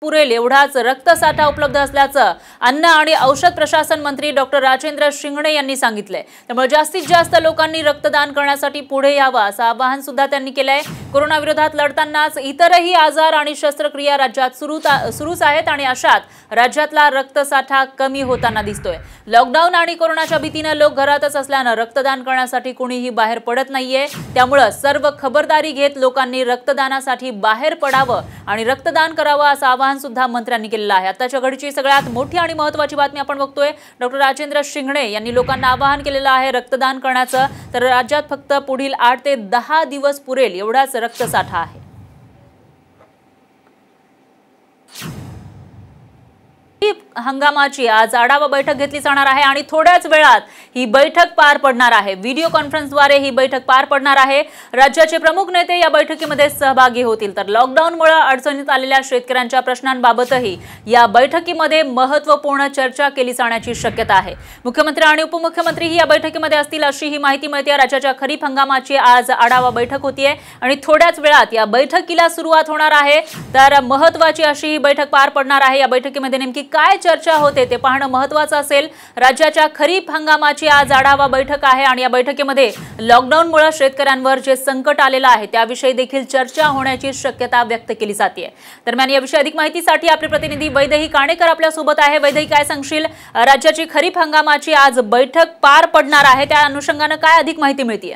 पुरेल एवढाच रक्तसाठा उपलब्ध असल्याचं अन्न आणि औषध प्रशासन मंत्री डॉक्टर राजेंद्र शिंगणे यांनी सांगितलंय त्यामुळे जास्तीत जास्त लोकांनी रक्तदान करण्यासाठी पुढे यावं असं आवाहन सुद्धा त्यांनी केलंय विरोधात लढतानाच इतरही आजार आणि शस्त्रक्रिया राज्यात सुरूच आहेत आणि अशात राज्यातला रक्तसाठा कमी होताना दिसतोय लॉकडाऊन आणि कोरोनाच्या भीतीनं लोक घरातच असल्यानं रक्तदान करण्यासाठी कुणीही बाहेर पडत नाहीये त्यामुळं सर्व खबरदारी घेत लोकांनी रक्तदानासाठी बाहेर पडावं आणि रक्तदान करावं असं आवाहन आवाहन सुद्धा मंत्र्यांनी केलेलं आहे आताच्या घडीची सगळ्यात मोठी आणि महत्वाची बातमी आपण बघतोय डॉक्टर राजेंद्र शिंगणे यांनी लोकांना आवाहन केलेलं आहे रक्तदान करण्याचं तर राज्यात फक्त पुढील आठ ते दहा दिवस पुरेल एवढाच रक्तसाठा आहे हंगामाची आज आढावा बैठक घेतली जाणार आहे आणि थोड्याच वेळात ही बैठक पार पडणार आहे व्हिडिओ कॉन्फरन्सद्वारे ही बैठक पार पडणार आहे राज्याचे प्रमुख नेते या बैठकीमध्ये सहभागी होतील तर लॉकडाऊनमुळे अडचणीत आलेल्या शेतकऱ्यांच्या प्रश्नांबाबतही या बैठकीमध्ये महत्वपूर्ण चर्चा केली जाण्याची शक्यता आहे मुख्यमंत्री आणि उपमुख्यमंत्रीही या बैठकीमध्ये असतील अशी ही माहिती मिळते राज्याच्या खरीप हंगामाची आज आढावा बैठक होतीये आणि थोड्याच वेळात या बैठकीला सुरुवात होणार आहे तर महत्वाची अशी ही बैठक पार पडणार आहे या बैठकीमध्ये नेमकी काय चर्चा होते ते पाहणं महत्वाचं असेल राज्याच्या खरीप हंगामाची आज आढावा बैठक आहे आणि या बैठकीमध्ये लॉकडाऊनमुळे शेतकऱ्यांवर जे संकट आलेलं आहे त्याविषयी देखील चर्चा होण्याची शक्यता व्यक्त केली जाते दरम्यान याविषयी अधिक माहितीसाठी आपले प्रतिनिधी वैदही काणेकर आपल्यासोबत आहे वैदही काय सांगशील राज्याची खरीप हंगामाची आज बैठक पार पडणार आहे त्या अनुषंगानं काय अधिक माहिती मिळते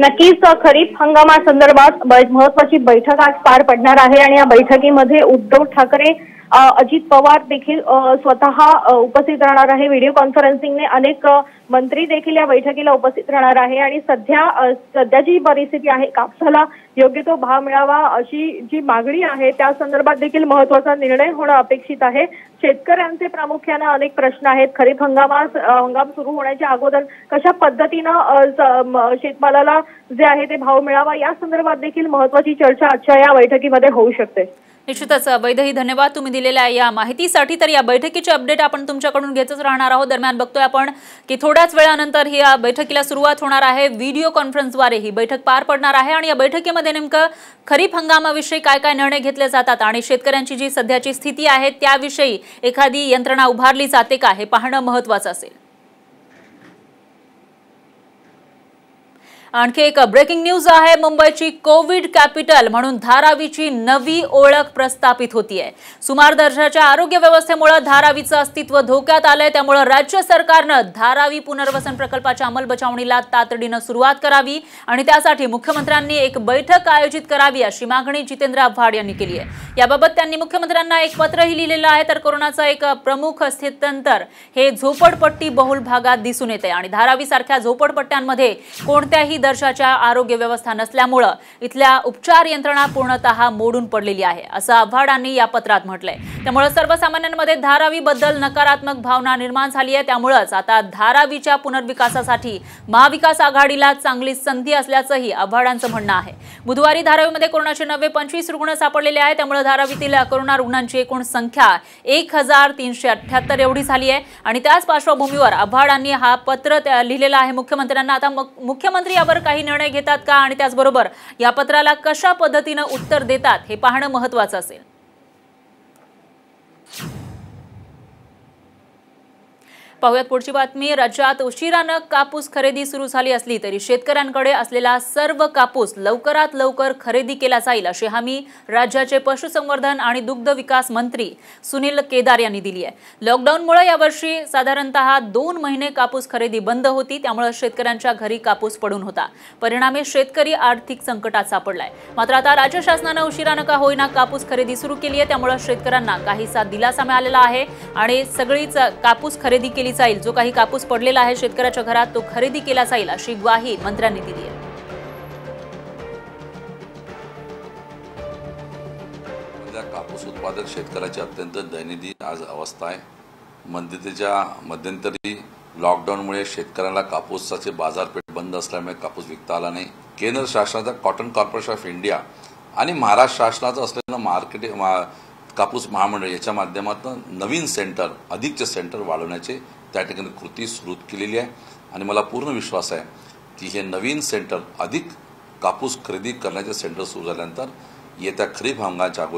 नक्कीच खरीप हंगामासंदर्भात महत्वाची बैठक आज पार पडणार आहे आणि या बैठकीमध्ये उद्धव ठाकरे अजित पवार देखील स्वतः उपस्थित राहणार आहे व्हिडिओ कॉन्फरन्सिंगने अनेक मंत्री देखील या बैठकीला उपस्थित राहणार आहे आणि सध्या सध्याची जी परिस्थिती आहे कापसाला योग्य तो भाव मिळावा अशी जी मागणी आहे त्या संदर्भात देखील महत्वाचा निर्णय होणं अपेक्षित आहे शेतकऱ्यांचे प्रामुख्यानं अनेक प्रश्न आहेत खरीप हंगामा हंगाम सुरू होण्याच्या अगोदर कशा पद्धतीनं शेतमालाला जे आहे ते भाव मिळावा या संदर्भात देखील महत्वाची चर्चा आजच्या या बैठकीमध्ये होऊ शकते निश्चितच वैदही धन्यवाद तुम्ही दिलेल्या या माहितीसाठी तर या बैठकीची अपडेट आपण तुमच्याकडून घेतच राहणार आहोत दरम्यान बघतोय आपण की थोड्याच वेळानंतर ही या बैठकीला सुरुवात होणार आहे व्हिडिओ कॉन्फरन्सद्वारे ही बैठक पार पडणार आहे आणि या बैठकीमध्ये नेमकं खरीप हंगामाविषयी काय काय निर्णय घेतले जातात आणि शेतकऱ्यांची जी सध्याची स्थिती आहे त्याविषयी एखादी यंत्रणा उभारली जाते का हे पाहणं महत्वाचं असेल आणखी एक ब्रेकिंग न्यूज आहे मुंबईची कोविड कॅपिटल म्हणून धारावीची नवी ओळख प्रस्थापित होतीये सुमार दर्जाच्या आरोग्य व्यवस्थेमुळे धारावीचं अस्तित्व धोक्यात आलंय त्यामुळे राज्य सरकारनं धारावी पुनर्वसन प्रकल्पाच्या अंमलबजावणीला तातडीनं सुरुवात करावी आणि त्यासाठी मुख्यमंत्र्यांनी एक बैठक आयोजित करावी अशी मागणी जितेंद्र आव्हाड यांनी केली आहे याबाबत त्यांनी मुख्यमंत्र्यांना एक पत्रही लिहिलेलं आहे तर कोरोनाचं एक प्रमुख स्थित्यंतर हे झोपडपट्टी बहुल भागात दिसून येते आणि धारावी सारख्या झोपडपट्ट्यांमध्ये कोणत्याही दर्जाच्या आरोग्य व्यवस्था नसल्यामुळं इथल्या उपचार यंत्रणा पूर्णतः मोडून पडलेली आहे असं आव्हाडांनी या पत्रात म्हटलंय त्यामुळे सर्वसामान्यांमध्ये धारावीबद्दल नकारात्मक भावना निर्माण झाली आहे त्यामुळंच आता धारावीच्या पुनर्विकासासाठी महाविकास आघाडीला चांगली संधी असल्याचंही आव्हाडांचं म्हणणं आहे बुधवारी धारावीमध्ये कोरोनाचे नव्वे पंचवीस रुग्ण सापडलेले आहेत त्यामुळे धारावीतील कोरोना रुग्णांची एकूण संख्या एक हजार तीनशे अठ्ठ्याहत्तर एवढी झाली आहे आणि त्याच पार्श्वभूमीवर आव्हाडांनी हा पत्र लिहिलेला आहे मुख्यमंत्र्यांना आता मुख्यमंत्री यावर काही निर्णय घेतात का आणि त्याचबरोबर या पत्राला कशा पद्धतीनं उत्तर देतात हे पाहणं महत्वाचं असेल पाहूयात पुढची बातमी राज्यात उशिरानं कापूस खरेदी सुरू झाली असली तरी शेतकऱ्यांकडे असलेला सर्व कापूस लवकरात लवकर खरेदी केला जाईल अशी हमी राज्याचे पशुसंवर्धन आणि दुग्ध विकास मंत्री सुनील केदार यांनी दिली आहे लॉकडाऊनमुळे यावर्षी साधारणतः दोन महिने कापूस खरेदी बंद होती त्यामुळे शेतकऱ्यांच्या घरी कापूस पडून होता परिणामी शेतकरी आर्थिक संकटात सापडलाय मात्र आता राज्य शासनानं उशिरानं का होईना कापूस खरेदी सुरू केली आहे त्यामुळे शेतकऱ्यांना काहीसा दिलासा मिळालेला आहे आणि सगळीच कापूस खरेदी केली केली जाईल जो काही कापूस पडलेला आहे शेतकऱ्याच्या घरात तो खरेदी केला जाईल अशी ग्वाही मंत्र्यांनी दिली आहे कापूस उत्पादक शेतकऱ्याची अत्यंत दैनंदिन आज अवस्था आहे मंदितेच्या मध्यंतरी लॉकडाऊनमुळे शेतकऱ्याला कापूसाचे बाजारपेठ बंद असल्यामुळे कापूस विकता आला नाही केंद्र शासनाचा कॉटन कॉर्पोरेशन ऑफ इंडिया आणि महाराष्ट्र शासनाचं असलेलं मार्केट कापूस महामंडळ याच्या माध्यमातून नवीन सेंटर अधिकचे सेंटर वाढवण्याचे त्या ठिकाणी कृती सुरू केलेली आहे आणि मला पूर्ण विश्वास आहे की हे नवीन सेंटर अधिक कापूस खरेदी करण्याचे सेंटर सुरू झाल्यानंतर येत्या खरीप हंगाच्या अगोदर